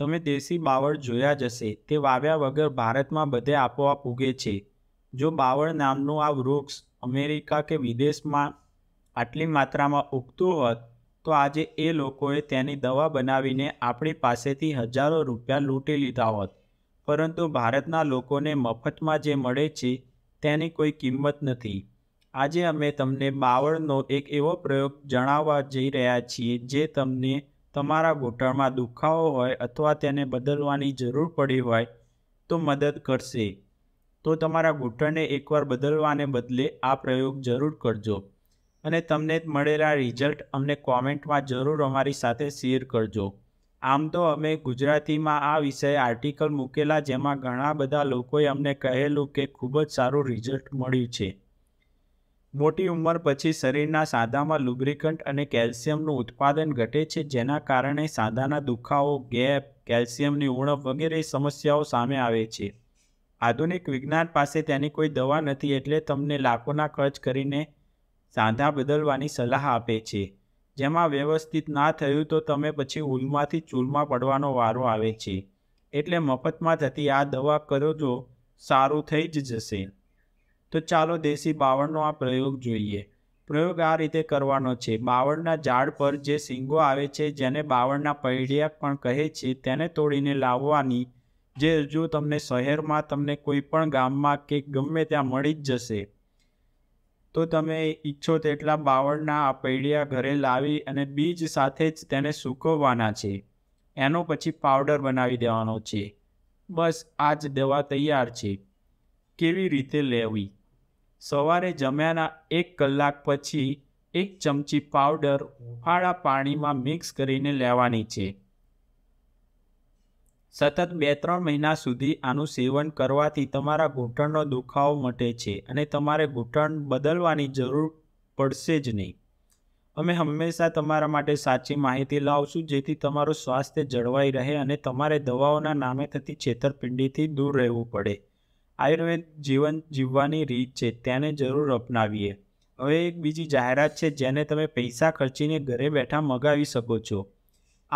તમે દેશી બાવળ જોયા જ હશે તે વાવ્યા વગર ભારતમાં બધે આપોઆપ ઉગે છે જો બાવળ નામનું આ વૃક્ષ અમેરિકા કે વિદેશમાં આટલી માત્રામાં ઉગતું હોત તો આજે એ લોકોએ તેની દવા બનાવીને આપણી પાસેથી હજારો રૂપિયા લૂંટી લીધા હોત પરંતુ ભારતના લોકોને મફતમાં જે મળે છે તેની કોઈ કિંમત નથી આજે અમે તમને બાવળનો એક એવો પ્રયોગ જણાવવા જઈ રહ્યા છીએ જે તમને તમારા ઘૂંટણમાં દુખાવો હોય અથવા તેને બદલવાની જરૂર પડી હોય તો મદદ કરશે તો તમારા ઘૂંટણને એકવાર બદલવાને બદલે આ પ્રયોગ જરૂર કરજો અને તમને મળેલા રિઝલ્ટ અમને કોમેન્ટમાં જરૂર અમારી સાથે શેર કરજો આમ તો અમે ગુજરાતીમાં આ વિષય આર્ટિકલ મૂકેલા જેમાં ઘણા બધા લોકોએ અમને કહેલું કે ખૂબ જ સારું રિઝલ્ટ મળ્યું છે મોટી ઉંમર પછી શરીરના સાદામાં લુબ્રિકન્ટ અને કેલ્શિયમનું ઉત્પાદન ઘટે છે જેના કારણે સાદાના દુખાવો ગેપ કેલ્શિયમની ઉણપ વગેરે સમસ્યાઓ સામે આવે છે આધુનિક વિજ્ઞાન પાસે તેની કોઈ દવા નથી એટલે તમને લાખોના ખર્ચ કરીને સાંધા બદલવાની સલાહ આપે છે જેમાં વ્યવસ્થિત ના થયું તો તમે પછી ઉલમાંથી ચૂલમાં પડવાનો વારો આવે છે એટલે મફતમાં થતી આ દવા કરો જો સારું થઈ જ જશે તો ચાલો દેશી બાવળનો આ પ્રયોગ જોઈએ પ્રયોગ આ રીતે કરવાનો છે બાવળના ઝાડ પર જે સિંગો આવે છે જેને બાવળના પૈડિયા પણ કહે છે તેને તોડીને લાવવાની જે જો તમને શહેરમાં તમને કોઈ પણ ગામમાં કે ગમે ત્યાં મળી જ જશે તો તમે ઈચ્છો તેટલા બાવળના આ પૈડિયા ઘરે લાવી અને બીજ સાથે જ તેને સૂકવવાના છે એનો પછી પાવડર બનાવી દેવાનો છે બસ આ જ દવા તૈયાર છે કેવી રીતે લેવી સવારે જમ્યાના એક કલાક પછી એક ચમચી પાવડર ઉફાળા પાણીમાં મિક્સ કરીને લેવાની છે સતત બે ત્રણ મહિના સુધી આનું સેવન કરવાથી તમારા ઘૂંટણનો દુખાવો મટે છે અને તમારે ઘૂંટણ બદલવાની જરૂર પડશે જ નહીં અમે હંમેશા તમારા માટે સાચી માહિતી લાવશું જેથી તમારું સ્વાસ્થ્ય જળવાઈ રહે અને તમારે દવાઓના નામે થતી છેતરપિંડીથી દૂર રહેવું પડે આયુર્વેદ જીવન જીવવાની રીત છે તેને જરૂર અપનાવીએ હવે એક બીજી જાહેરાત છે જેને તમે પૈસા ખર્ચીને ઘરે બેઠા મગાવી શકો છો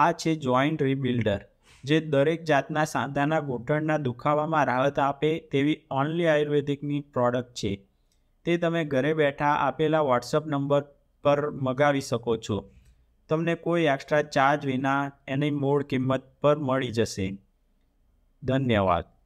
આ છે જોઈન્ટ રીબિલ્ડર જે દરેક જાતના સાંધાના ઘૂંટણના દુખાવામાં રાહત આપે તેવી ઓનલી આયુર્વેદિકની પ્રોડક્ટ છે તે તમે ઘરે બેઠા આપેલા વોટ્સઅપ નંબર પર મગાવી શકો છો તમને કોઈ એક્સ્ટ્રા ચાર્જ વિના એની મૂળ કિંમત પર મળી જશે ધન્યવાદ